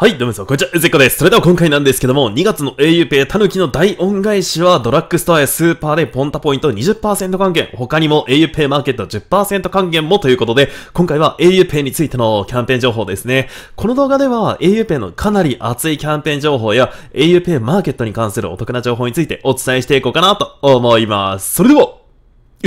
はい、どうもみなさん、こんにちは、うずっこです。それでは今回なんですけども、2月の auPay タヌキの大恩返しは、ドラッグストアやスーパーでポンタポイント20%還元、他にも auPay マーケット10%還元もということで、今回は auPay についてのキャンペーン情報ですね。この動画では auPay のかなり熱いキャンペーン情報や、auPay マーケットに関するお得な情報についてお伝えしていこうかなと思います。それでは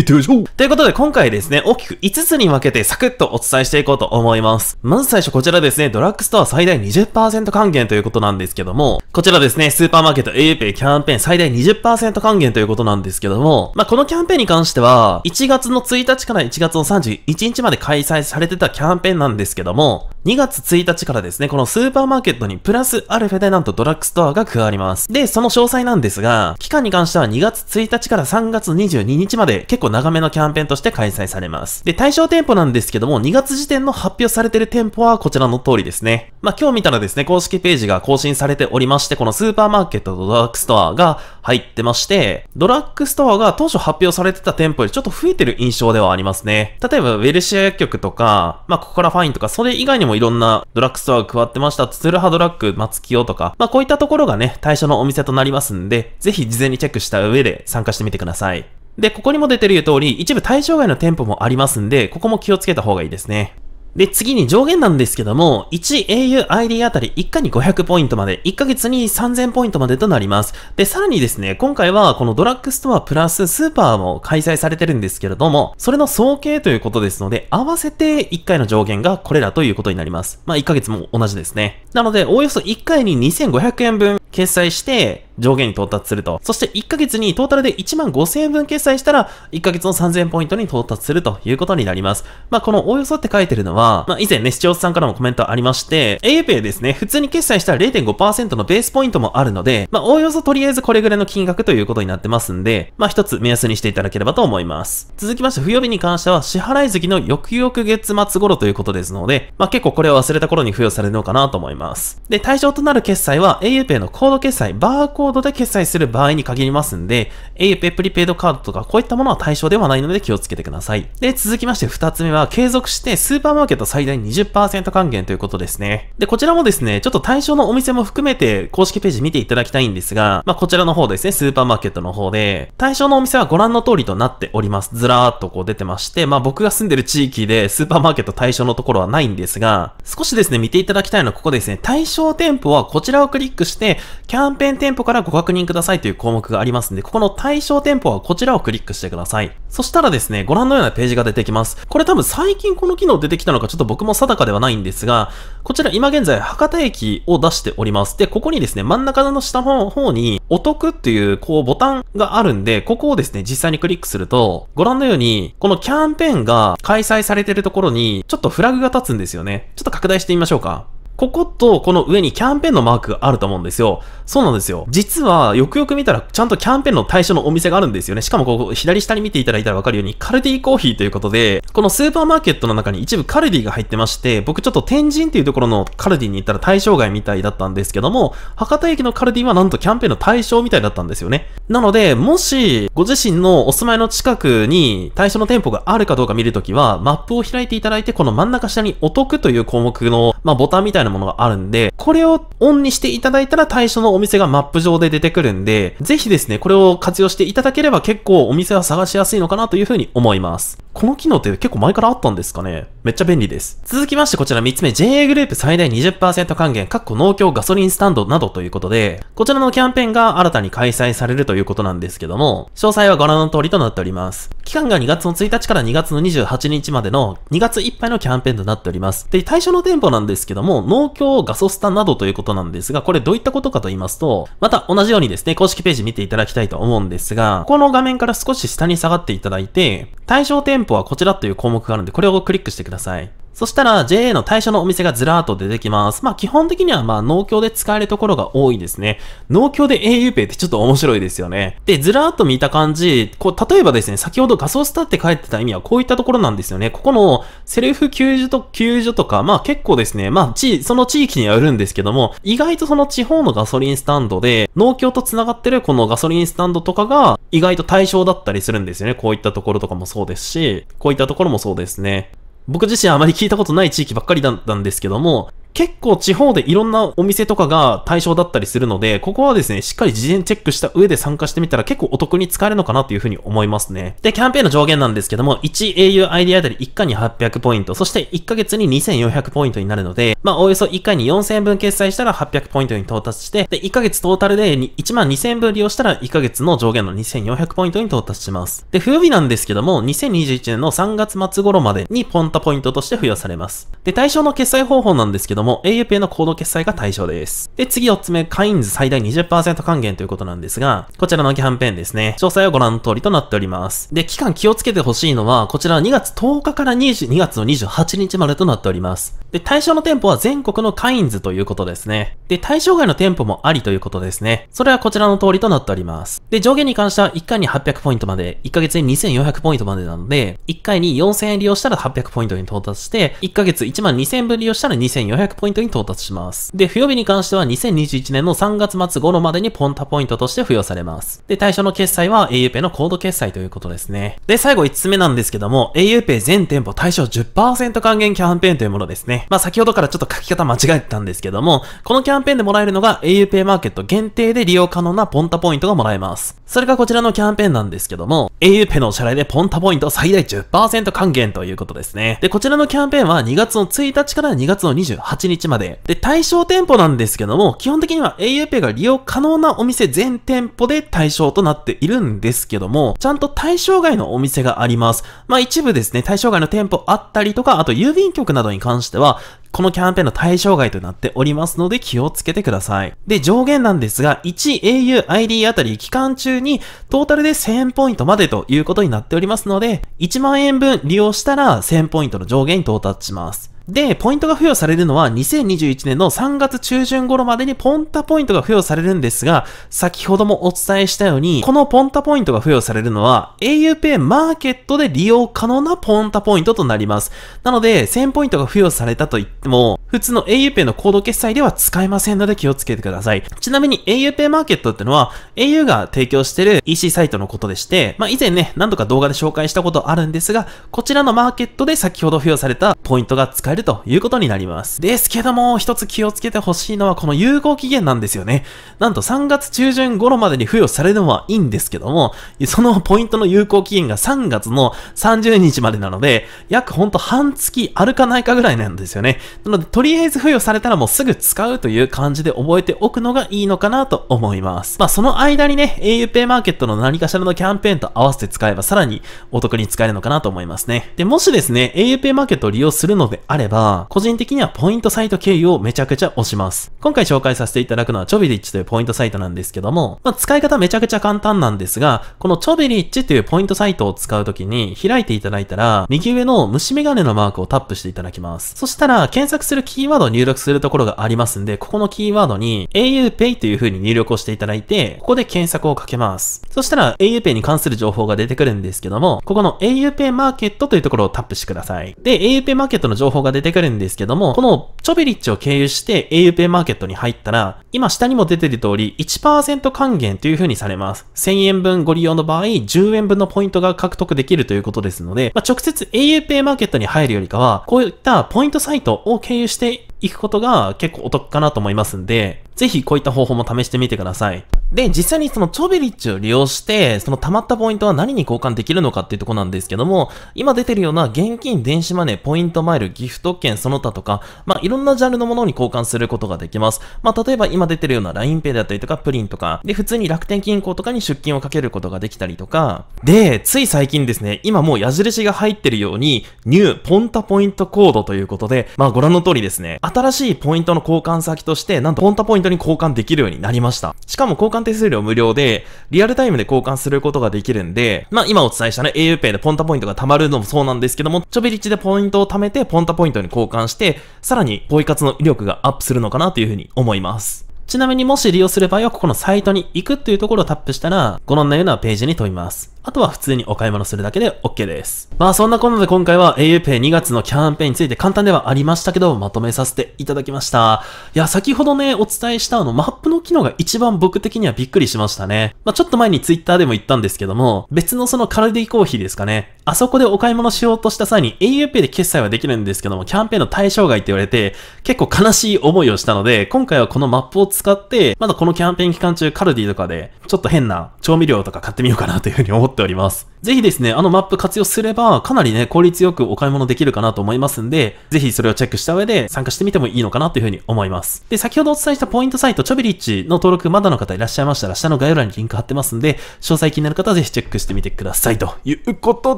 ってみましょうということで今回ですね、大きく5つに分けてサクッとお伝えしていこうと思います。まず最初こちらですね、ドラッグストア最大20%還元ということなんですけども、こちらですね、スーパーマーケット auPay キャンペーン最大20%還元ということなんですけども、まあ、このキャンペーンに関しては、1月の1日から1月の31日まで開催されてたキャンペーンなんですけども、2月1日からですね、このスーパーマーケットにプラスアルフェでなんとドラッグストアが加わります。で、その詳細なんですが、期間に関しては2月1日から3月22日まで結構長めのキャンペーンとして開催されます。で、対象店舗なんですけども、2月時点の発表されてる店舗はこちらの通りですね。まあ、今日見たらですね、公式ページが更新されておりまして、このスーパーマーケットとドラッグストアが入ってまして、ドラッグストアが当初発表されてた店舗よりちょっと増えてる印象ではありますね。例えば、ウェルシア薬局とか、まあ、ここからファインとか、それ以外にももいろんなドラッグストアが加わってました、ツルハドラッグ、松清とか、まあこういったところがね、対象のお店となりますんで、ぜひ事前にチェックした上で参加してみてください。で、ここにも出てる通り、一部対象外の店舗もありますんで、ここも気をつけた方がいいですね。で、次に上限なんですけども、1auID あたり1回に500ポイントまで、1ヶ月に3000ポイントまでとなります。で、さらにですね、今回はこのドラッグストアプラススーパーも開催されてるんですけれども、それの総計ということですので、合わせて1回の上限がこれらということになります。まあ、1ヶ月も同じですね。なので、おおよそ1回に2500円分決済して、上限に到達すると。そして1ヶ月にトータルで1万5000円分決済したら、1ヶ月の3000ポイントに到達するということになります。まあ、このおおよそって書いてるのは、まあ、以前ね、視聴者さんからもコメントありまして、APay ですね、普通に決済したら0.5%のベースポイントもあるので、まあ、おおよそとりあえずこれぐらいの金額ということになってますんで、まあ、一つ目安にしていただければと思います。続きまして、不与日に関しては、支払い月の翌々月末頃ということですので、まあ、結構これを忘れた頃に付与されるのかなと思います。で、対象となる決済は AUPay のコード決済、バーコードで決済する場合に限りますんで、a p プリペイドカードとかこういったものは対象ではないので気をつけてください。で、続きまして2つ目は、継続してスーパーマーケット最大20%還元ということですね。で、こちらもですね、ちょっと対象のお店も含めて公式ページ見ていただきたいんですが、まあ、こちらの方ですね、スーパーマーケットの方で、対象のお店はご覧の通りとなっております。ずらーっとこう出てまして、まあ、僕が住んでる地域でスーパーマーケット対象のところはないんですが、少しですね、見ていただきたいのはここですね、対象店舗はこちらをクリックして、キャンペーン店舗からご確認くださいという項目がありますんで、ここの対象店舗はこちらをクリックしてください。そしたらですね、ご覧のようなページが出てきます。これ多分最近この機能出てきたのかちょっと僕も定かではないんですが、こちら今現在博多駅を出しております。で、ここにですね、真ん中の下の方にお得っていうこうボタンがあるんで、ここをですね、実際にクリックすると、ご覧のように、このキャンペーンが開催されてるところに、ちょっとフラグが立つんですよね。ちょっと拡大してみましょうか。こことこの上にキャンペーンのマークがあると思うんですよ。そうなんですよ。実は、よくよく見たら、ちゃんとキャンペーンの対象のお店があるんですよね。しかも、ここ、左下に見ていただいたらわかるように、カルディコーヒーということで、このスーパーマーケットの中に一部カルディが入ってまして、僕ちょっと天神っていうところのカルディに行ったら対象外みたいだったんですけども、博多駅のカルディはなんとキャンペーンの対象みたいだったんですよね。なので、もし、ご自身のお住まいの近くに対象の店舗があるかどうか見るときは、マップを開いていただいて、この真ん中下にお得という項目の、まあ、ボタンみたいなものがあるんで、これをオンにしていただいたら対象のお店がマップ上で出てくるんで、ぜひですね、これを活用していただければ結構お店は探しやすいのかなというふうに思います。この機能って結構前からあったんですかねめっちゃ便利です。続きましてこちら3つ目、JA グループ最大20%還元、かっこ農協ガソリンスタンドなどということで、こちらのキャンペーンが新たに開催されるということなんですけども、詳細はご覧の通りとなっております。期間が2月の1日から2月の28日までの2月いっぱいのキャンペーンとなっております。で、対象の店舗なんですけども、農協、ガソスタなどということなんですが、これどういったことかと言いますと、また同じようにですね、公式ページ見ていただきたいと思うんですが、この画面から少し下に下がっていただいて、対象店舗はこちらという項目があるんで、これをクリックしてください。そしたら JA の対象のお店がずらーっと出てきます。まあ基本的にはまあ農協で使えるところが多いですね。農協で a u p イってちょっと面白いですよね。で、ずらーっと見た感じ、こう、例えばですね、先ほどガソスタって書いてた意味はこういったところなんですよね。ここのセルフ救助と、救助とか、まあ結構ですね、まあ地、その地域によるんですけども、意外とその地方のガソリンスタンドで、農協と繋がってるこのガソリンスタンドとかが意外と対象だったりするんですよね。こういったところとかもそうですし、こういったところもそうですね。僕自身あまり聞いたことない地域ばっかりだったんですけども、結構地方でいろんなお店とかが対象だったりするので、ここはですね、しっかり事前チェックした上で参加してみたら結構お得に使えるのかなというふうに思いますね。で、キャンペーンの上限なんですけども、1au ID あたり1回に800ポイント、そして1ヶ月に2400ポイントになるので、まあ、およそ1回に4000円分決済したら800ポイントに到達して、で、1ヶ月トータルで1万2000円分利用したら1ヶ月の上限の2400ポイントに到達します。で、冬日なんですけども、2021年の3月末頃までにポンタポイントとして付与されます。で、対象の決済方法なんですけども、ども、aupay のコード決済が対象です。で、次4つ目、カインズ最大20%還元ということなんですが、こちらのキャンペーンですね。詳細はご覧の通りとなっております。で、期間気をつけてほしいのは、こちら2月10日から2 2月の28日までとなっております。で、対象の店舗は全国のカインズということですね。で、対象外の店舗もありということですね。それはこちらの通りとなっております。で、上限に関しては1回に800ポイントまで、1ヶ月に2400ポイントまでなので、1回に4000円利用したら800ポイントに到達して、1ヶ月1万2000分利用したら2400 100ポイントに到達します。で、付与日に関しては2021年の3月末頃までにポンタポイントとして付与されます。で、対象の決済は auPay のコード決済ということですね。で、最後5つ目なんですけども、auPay 全店舗対象10%還元キャンペーンというものですね。まあ、先ほどからちょっと書き方間違えてたんですけども、このキャンペーンでもらえるのが auPay マーケット限定で利用可能なポンタポイントがもらえます。それがこちらのキャンペーンなんですけども、auPay のお支払いでポンタポイント最大10%還元ということですね。で、こちらのキャンペーンは2月の1日から2月の28 1 8日まで。で、対象店舗なんですけども、基本的には auPay が利用可能なお店全店舗で対象となっているんですけども、ちゃんと対象外のお店があります。まあ一部ですね、対象外の店舗あったりとか、あと郵便局などに関しては、このキャンペーンの対象外となっておりますので気をつけてください。で、上限なんですが、1auID あたり期間中にトータルで1000ポイントまでということになっておりますので、1万円分利用したら1000ポイントの上限に到達します。で、ポイントが付与されるのは2021年の3月中旬頃までにポンタポイントが付与されるんですが、先ほどもお伝えしたように、このポンタポイントが付与されるのは auPay マーケットで利用可能なポンタポイントとなります。なので、1000ポイントが付与されたと言っても、普通の auPay のコード決済では使えませんので気をつけてください。ちなみに auPay マーケットってのは au が提供してる EC サイトのことでして、まあ以前ね、何度か動画で紹介したことあるんですが、こちらのマーケットで先ほど付与されたポイントが使ええるということになります。ですけども、一つ気をつけてほしいのはこの有効期限なんですよね。なんと3月中旬頃までに付与されるのはいいんですけども、そのポイントの有効期限が3月の30日までなので、約ほんと半月あるかないかぐらいなんですよね。なので、とりあえず付与されたらもうすぐ使うという感じで覚えておくのがいいのかなと思います。まあ、その間にね、aupay マーケットの何かしらのキャンペーンと合わせて使えばさらにお得に使えるのかなと思いますね。で、もしですね、aupay マーケットを利用するのであれれば、個人的にはポイントサイト経由をめちゃくちゃ押します。今回紹介させていただくのはチョビリッチというポイントサイトなんですけども、まあ、使い方めちゃくちゃ簡単なんですが、このチョビリッチというポイントサイトを使うときに開いていただいたら、右上の虫眼鏡のマークをタップしていただきます。そしたら、検索するキーワードを入力するところがありますんで、ここのキーワードに aupay という風に入力をしていただいて、ここで検索をかけます。そしたら aupay に関する情報が出てくるんですけども、ここの aupay マーケットというところをタップしてください。で、aupay マーケットの情報が出てくるんですけども、このチョベリッチを経由して auPay マーケットに入ったら、今下にも出てる通り1%還元という風にされます。1000円分ご利用の場合、10円分のポイントが獲得できるということですので、まあ、直接 auPay マーケットに入るよりかは、こういったポイントサイトを経由していくことが結構お得かなと思いますんで、ぜひこういった方法も試してみてください。で、実際にそのチョベリッチを利用して、その溜まったポイントは何に交換できるのかっていうとこなんですけども、今出てるような現金、電子マネー、ポイントマイル、ギフト券、その他とか、まあ、いろんなジャンルのものに交換することができます。まあ、例えば今出てるような LINEPay だったりとか、プリンとか、で、普通に楽天銀行とかに出金をかけることができたりとか、で、つい最近ですね、今もう矢印が入ってるように、ニューポンタポイントコードということで、まあ、ご覧の通りですね、新しいポイントの交換先として、なんとポンタポイントに交換できるようになりました。しかも交換換手数料無料で、リアルタイムで交換することができるんで、まあ今お伝えしたね、auPay でポンタポイントが貯まるのもそうなんですけども、ちょびりちでポイントを貯めて、ポンタポイントに交換して、さらにポイ活の威力がアップするのかなというふうに思います。ちなみにもし利用する場合は、ここのサイトに行くっていうところをタップしたら、ご覧のようなページに飛びます。あとは普通にお買い物するだけで OK です。まあそんなことで今回は auPay2 月のキャンペーンについて簡単ではありましたけど、まとめさせていただきました。いや、先ほどね、お伝えしたあの、マップの機能が一番僕的にはびっくりしましたね。まあちょっと前に Twitter でも言ったんですけども、別のそのカルディコーヒーですかね。あそこでお買い物しようとした際に auPay で決済はできるんですけども、キャンペーンの対象外って言われて、結構悲しい思いをしたので、今回はこのマップを使って、まだこのキャンペーン期間中カルディとかで、ちょっと変な調味料とか買ってみようかなというふうに思ってっております。ぜひですね、あのマップ活用すれば、かなりね、効率よくお買い物できるかなと思いますんで、ぜひそれをチェックした上で参加してみてもいいのかなというふうに思います。で、先ほどお伝えしたポイントサイト、チョビリッチの登録まだの方いらっしゃいましたら、下の概要欄にリンク貼ってますんで、詳細気になる方はぜひチェックしてみてください。ということ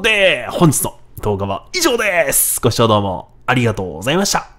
で、本日の動画は以上ですご視聴どうもありがとうございました。